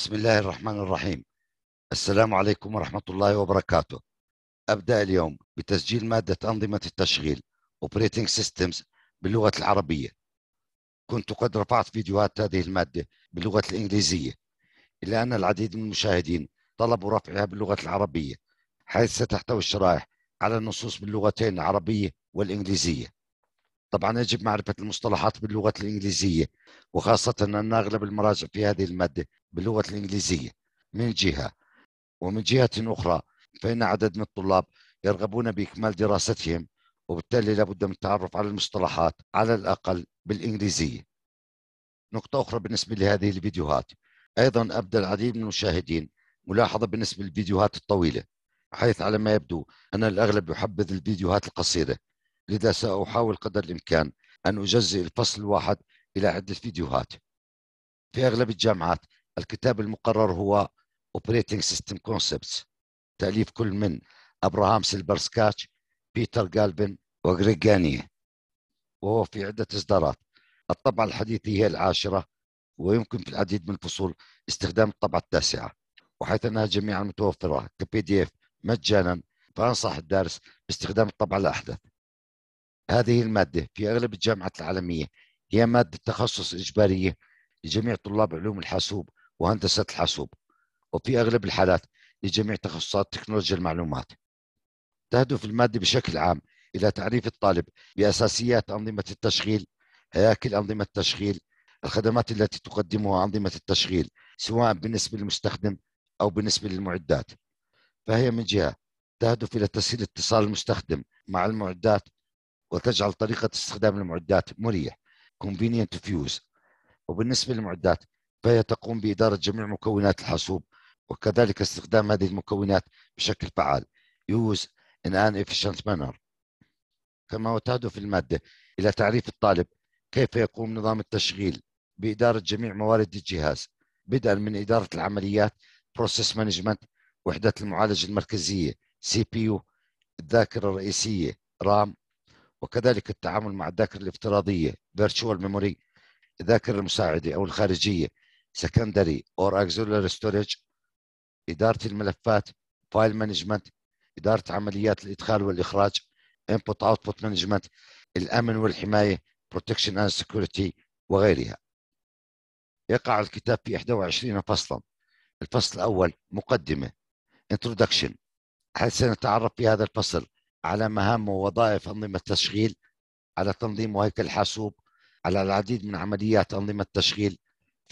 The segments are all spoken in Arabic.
بسم الله الرحمن الرحيم السلام عليكم ورحمة الله وبركاته أبدأ اليوم بتسجيل مادة أنظمة التشغيل Operating Systems باللغة العربية كنت قد رفعت فيديوهات هذه المادة باللغة الإنجليزية إلا أن العديد من المشاهدين طلبوا رفعها باللغة العربية حيث ستحتوي الشرائح على النصوص باللغتين العربية والإنجليزية طبعا يجب معرفة المصطلحات باللغة الإنجليزية وخاصة أن أغلب المراجع في هذه المادة باللغة الإنجليزية من جهة ومن جهة أخرى فإن عدد من الطلاب يرغبون بإكمال دراستهم وبالتالي لابد من التعرف على المصطلحات على الأقل بالإنجليزية نقطة أخرى بالنسبة لهذه الفيديوهات أيضا أبدى العديد من المشاهدين ملاحظة بالنسبة للفيديوهات الطويلة حيث على ما يبدو أن الأغلب يحبذ الفيديوهات القصيرة لذا سأحاول قدر الإمكان أن أجزئ الفصل الواحد إلى عدة فيديوهات في أغلب الجامعات الكتاب المقرر هو Operating System Concepts تأليف كل من أبراهام سيلبر سكاتش بيتر جالبن وغريغانية وهو في عدة إصدارات الطبعة الحديثة هي العاشرة ويمكن في العديد من الفصول استخدام الطبعة التاسعة وحيث أنها جميعا متوفرة كبي دي اف مجانا فأنصح الدارس باستخدام الطبعة الأحدث هذه المادة في أغلب الجامعات العالمية هي مادة تخصص إجبارية لجميع طلاب علوم الحاسوب وهندسة الحاسوب وفي أغلب الحالات لجميع تخصصات تكنولوجيا المعلومات تهدف المادة بشكل عام إلى تعريف الطالب بأساسيات أنظمة التشغيل هياكل أنظمة التشغيل الخدمات التي تقدمها أنظمة التشغيل سواء بالنسبة للمستخدم أو بالنسبة للمعدات فهي من جهة تهدف إلى تسهيل اتصال المستخدم مع المعدات وتجعل طريقة استخدام المعدات مريح convenient to use وبالنسبة للمعدات فهي تقوم بإدارة جميع مكونات الحاسوب وكذلك استخدام هذه المكونات بشكل فعال use in an efficient manner كما وتهدف المادة إلى تعريف الطالب كيف يقوم نظام التشغيل بإدارة جميع موارد الجهاز بدءا من إدارة العمليات Process Management وحدة المعالجة المركزية CPU الذاكرة الرئيسية RAM وكذلك التعامل مع الذاكرة الافتراضية Virtual Memory الذاكرة المساعدة أو الخارجية سكندري اور اكزولر ستورج اداره الملفات فايل مانجمنت اداره عمليات الادخال والاخراج انبوت اوتبوت مانجمنت الامن والحمايه بروتكشن اند سكيورتي وغيرها يقع الكتاب في 21 فصلا الفصل الاول مقدمه introduction حيث سنتعرف في هذا الفصل على مهام ووظائف انظمه التشغيل على تنظيم وهيكل الحاسوب على العديد من عمليات انظمه التشغيل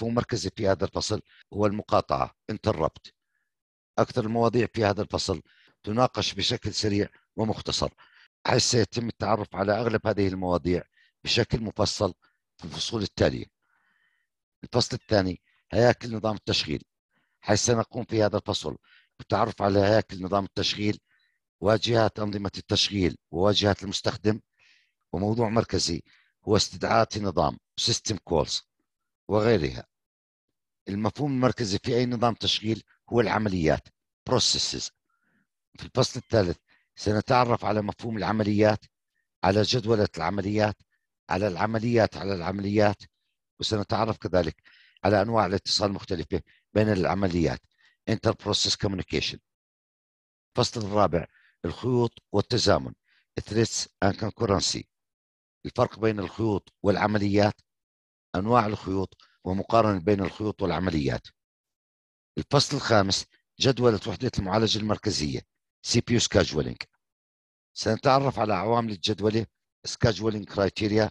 هو مركزي في هذا الفصل هو المقاطعة انتربت أكثر المواضيع في هذا الفصل تناقش بشكل سريع ومختصر حيث سيتم التعرف على أغلب هذه المواضيع بشكل مفصل في الفصول التالية الفصل الثاني هياكل نظام التشغيل حيث سنقوم في هذا الفصل بالتعرف على هياكل نظام التشغيل واجهات أنظمة التشغيل وواجهات المستخدم وموضوع مركزي هو استدعاءات نظام System Calls وغيرها المفهوم المركزي في أي نظام تشغيل هو العمليات processes في الفصل الثالث سنتعرف على مفهوم العمليات على جدولة العمليات على العمليات على العمليات وسنتعرف كذلك على أنواع الاتصال المختلفة بين العمليات inter process communication الفصل الرابع الخيوط والتزامن threats and concurrency الفرق بين الخيوط والعمليات أنواع الخيوط ومقارنة بين الخيوط والعمليات الفصل الخامس جدولة وحدة المعالجة المركزية CPU Scheduling سنتعرف على عوامل الجدولة Scheduling Criteria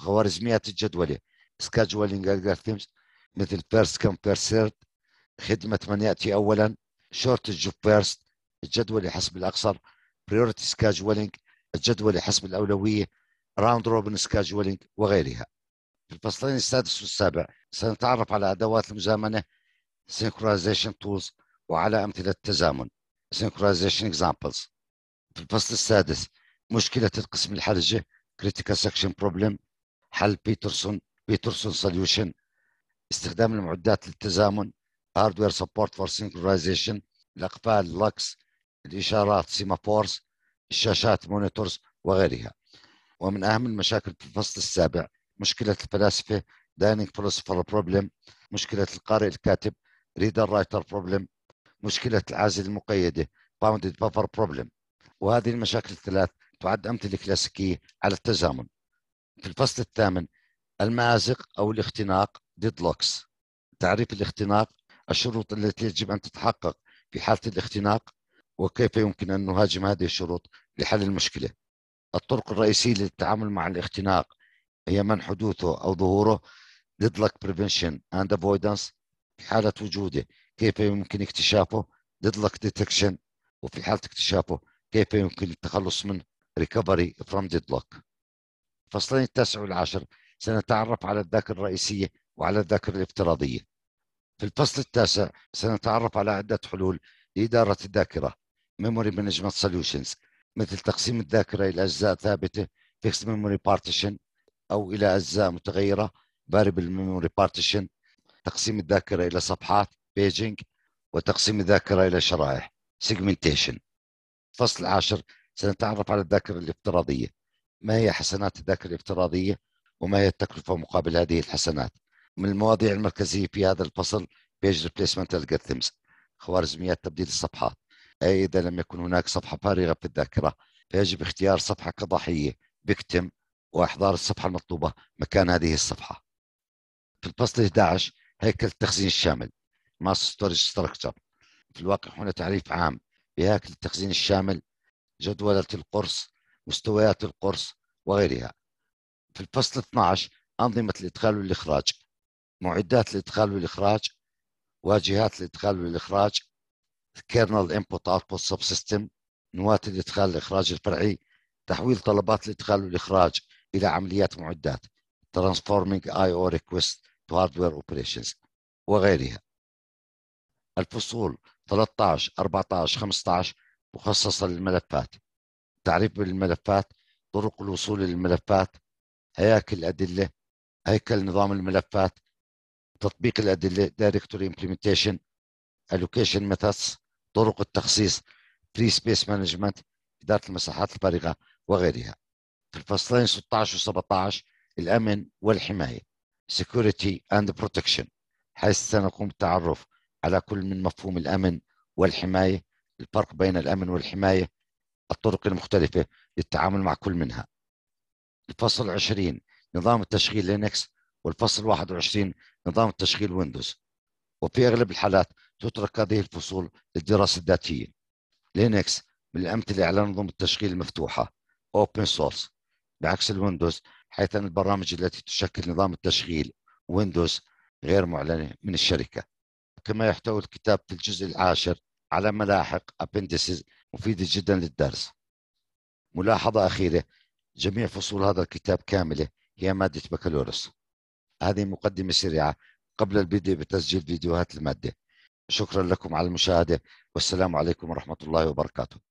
خوارزميات الجدولة Scheduling Algorithms مثل First Come First Served خدمة من يأتي أولا Shortage of First الجدولة حسب الأقصر Priority Scheduling الجدولة حسب الأولوية Round Robin Scheduling وغيرها في الفصلين السادس والسابع سنتعرف على أدوات المزامنة Synchronization Tools وعلى أمثلة التزامن Synchronization Examples في الفصل السادس مشكلة القسم الحرجة Critical Section Problem حل بيترسون بيترسون Solution استخدام المعدات للتزامن Hardware Support for Synchronization الأقفال Lux الإشارات Semaphores الشاشات مونيتورز وغيرها ومن أهم المشاكل في الفصل السابع مشكله الفلاسفه داينينج فلسفر بروبلم مشكله القارئ الكاتب ريدر رايتر بروبلم مشكله العازل المقيده باوندد بافر بروبلم وهذه المشاكل الثلاث تعد امثله كلاسيكيه على التزامن في الفصل الثامن المازق او الاختناق ديدلوكس تعريف الاختناق الشروط التي يجب ان تتحقق في حاله الاختناق وكيف يمكن ان نهاجم هذه الشروط لحل المشكله الطرق الرئيسيه للتعامل مع الاختناق هي من حدوثه أو ظهوره لدلك prevention and avoidance في حالة وجوده كيف يمكن اكتشافه لدلك detection وفي حالة اكتشافه كيف يمكن التخلص منه recovery from deadlock فصلين التاسع والعاشر سنتعرف على الذاكرة الرئيسية وعلى الذاكرة الافتراضية في الفصل التاسع سنتعرف على عدة حلول لإدارة الذاكرة Memory Management Solutions مثل تقسيم الذاكرة إلى أجزاء ثابتة Fixed Memory Partition او الى اجزاء متغيره variable ميموري بارتيشن تقسيم الذاكره الى صفحات paging وتقسيم الذاكره الى شرائح سيجمنتيشن الفصل العاشر سنتعرف على الذاكره الافتراضيه ما هي حسنات الذاكره الافتراضيه وما هي التكلفه مقابل هذه الحسنات من المواضيع المركزيه في هذا الفصل بيج ريبليسمنت algorithms خوارزميات تبديل الصفحات اي اذا لم يكن هناك صفحه فارغه في الذاكره فيجب اختيار صفحه كضحيه victim واحضار الصفحه المطلوبه مكان هذه الصفحه في الفصل 11 هيكل التخزين الشامل ماس ستورج ستراكشر في الواقع هنا تعريف عام بهيكل التخزين الشامل جدولة القرص مستويات القرص وغيرها في الفصل 12 أنظمة الإدخال والإخراج معدات الإدخال والإخراج واجهات الإدخال والإخراج كيرنل انبوت اوتبوت سب سيستم نواة الإدخال والإخراج الفرعي تحويل طلبات الإدخال والإخراج الى عمليات معدات transforming IO request to hardware operations وغيرها الفصول 13 14 15 مخصصة للملفات تعريف بالملفات طرق الوصول للملفات هياكل الأدلة هيكل نظام الملفات تطبيق الأدلة Directory Implementation Allocation Methods طرق التخصيص Free Space Management إدارة المساحات الفارغة وغيرها في الفصلين 16 و17 الأمن والحماية Security and Protection حيث سنقوم بالتعرف على كل من مفهوم الأمن والحماية الفرق بين الأمن والحماية الطرق المختلفة للتعامل مع كل منها الفصل 20 نظام التشغيل لينكس والفصل 21 نظام التشغيل ويندوز وفي أغلب الحالات تترك هذه الفصول للدراسة الذاتية لينكس من الأمثلة على نظم التشغيل المفتوحة Open Source بعكس الويندوز حيث أن البرامج التي تشكل نظام التشغيل ويندوز غير معلنة من الشركة كما يحتوي الكتاب في الجزء العاشر على ملاحق أبندسز مفيدة جدا للدرس ملاحظة أخيرة جميع فصول هذا الكتاب كاملة هي مادة بكالوريوس هذه مقدمة سريعة قبل البدء بتسجيل فيديوهات المادة شكرا لكم على المشاهدة والسلام عليكم ورحمة الله وبركاته